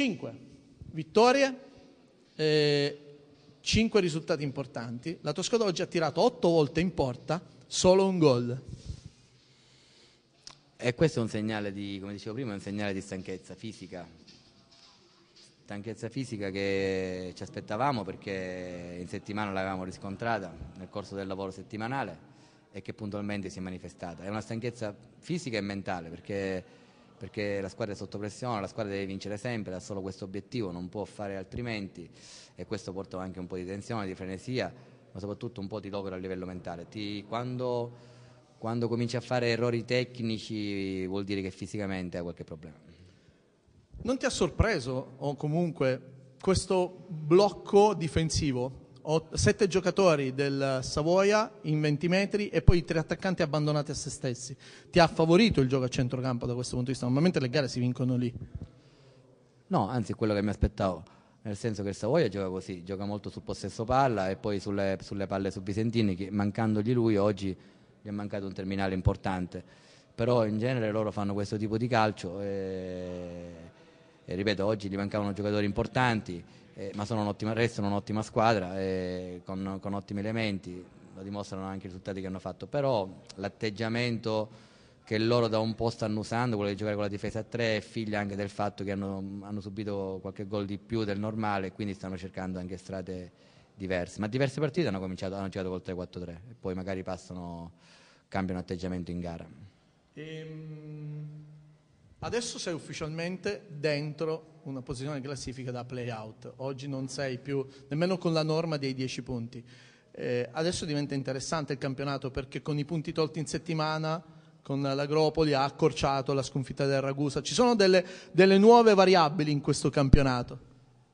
5 vittorie, eh, 5 risultati importanti. La Toscana oggi ha tirato 8 volte in porta, solo un gol. E questo è un segnale di, come dicevo prima, un segnale di stanchezza fisica. Stanchezza fisica che ci aspettavamo perché in settimana l'avevamo riscontrata nel corso del lavoro settimanale e che puntualmente si è manifestata. È una stanchezza fisica e mentale perché perché la squadra è sotto pressione, la squadra deve vincere sempre, ha solo questo obiettivo, non può fare altrimenti e questo porta anche un po' di tensione, di frenesia, ma soprattutto un po' di logoro a livello mentale. Ti, quando, quando cominci a fare errori tecnici vuol dire che fisicamente hai qualche problema. Non ti ha sorpreso o comunque questo blocco difensivo? sette giocatori del Savoia in 20 metri e poi tre attaccanti abbandonati a se stessi. Ti ha favorito il gioco a centrocampo da questo punto di vista? Normalmente le gare si vincono lì. No, anzi, è quello che mi aspettavo. Nel senso che il Savoia gioca così, gioca molto sul possesso palla e poi sulle, sulle palle su Visentini, che mancandogli lui oggi gli è mancato un terminale importante. Però in genere loro fanno questo tipo di calcio. E eh, ripeto oggi gli mancavano giocatori importanti, eh, ma sono un'ottima, restano un'ottima squadra eh, con, con ottimi elementi, lo dimostrano anche i risultati che hanno fatto, però l'atteggiamento che loro da un po' stanno usando, quello di giocare con la difesa a tre, è figlia anche del fatto che hanno, hanno subito qualche gol di più del normale, quindi stanno cercando anche strade diverse. Ma diverse partite hanno, cominciato, hanno giocato col 3-4-3 e poi magari passano, cambiano atteggiamento in gara. Ehm Adesso sei ufficialmente dentro una posizione classifica da playout, oggi non sei più nemmeno con la norma dei 10 punti. Eh, adesso diventa interessante il campionato perché con i punti tolti in settimana, con l'Agropoli ha accorciato la sconfitta del Ragusa, ci sono delle, delle nuove variabili in questo campionato.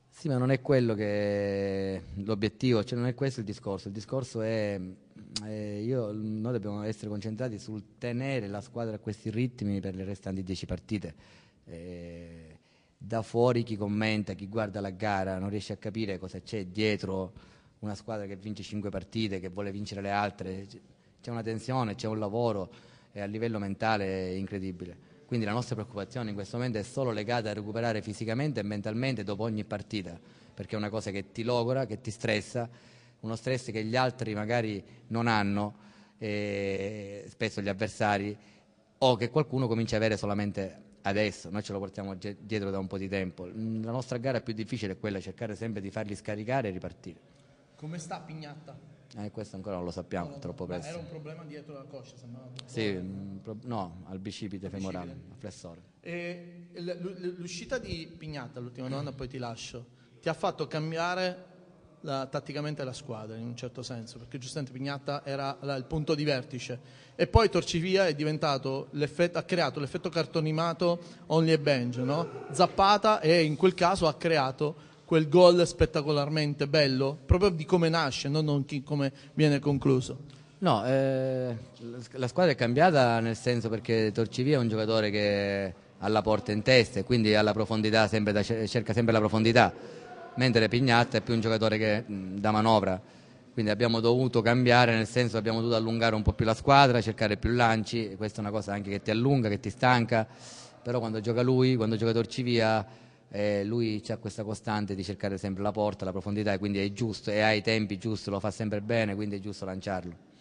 Sì, ma non è quello che l'obiettivo, cioè non è questo il discorso, il discorso è eh, io, noi dobbiamo essere concentrati sul tenere la squadra a questi ritmi per le restanti 10 partite. Eh, da fuori chi commenta, chi guarda la gara, non riesce a capire cosa c'è dietro una squadra che vince 5 partite, che vuole vincere le altre. C'è una tensione, c'è un lavoro e a livello mentale è incredibile. Quindi la nostra preoccupazione in questo momento è solo legata a recuperare fisicamente e mentalmente dopo ogni partita, perché è una cosa che ti logora, che ti stressa uno stress che gli altri magari non hanno, eh, spesso gli avversari, o che qualcuno comincia a avere solamente adesso, noi ce lo portiamo dietro da un po' di tempo. La nostra gara più difficile è quella, cercare sempre di farli scaricare e ripartire. Come sta Pignatta? Eh, questo ancora non lo sappiamo, no, troppo presto. Era un problema dietro la coscia, sembrava. Sì, eh, pro- no, al bicipite femorale, al flessore. E l'uscita di Pignatta, l'ultima domanda, poi ti lascio, ti ha fatto cambiare la, tatticamente la squadra in un certo senso, perché giustamente Pignatta era la, il punto di vertice. E poi Torcivia è diventato ha creato l'effetto cartonimato Only e Benj, no? Zappata e in quel caso ha creato quel gol spettacolarmente bello, proprio di come nasce, no? non di come viene concluso. No, eh, la squadra è cambiata nel senso perché Torcivia è un giocatore che ha la porta in testa e quindi cerca sempre la profondità mentre Pignatta è più un giocatore che, mh, da manovra. Quindi abbiamo dovuto cambiare, nel senso abbiamo dovuto allungare un po' più la squadra, cercare più lanci, questa è una cosa anche che ti allunga, che ti stanca, però quando gioca lui, quando gioca Torcivia, eh, lui ha questa costante di cercare sempre la porta, la profondità, e quindi è giusto e ha i tempi giusti, lo fa sempre bene, quindi è giusto lanciarlo.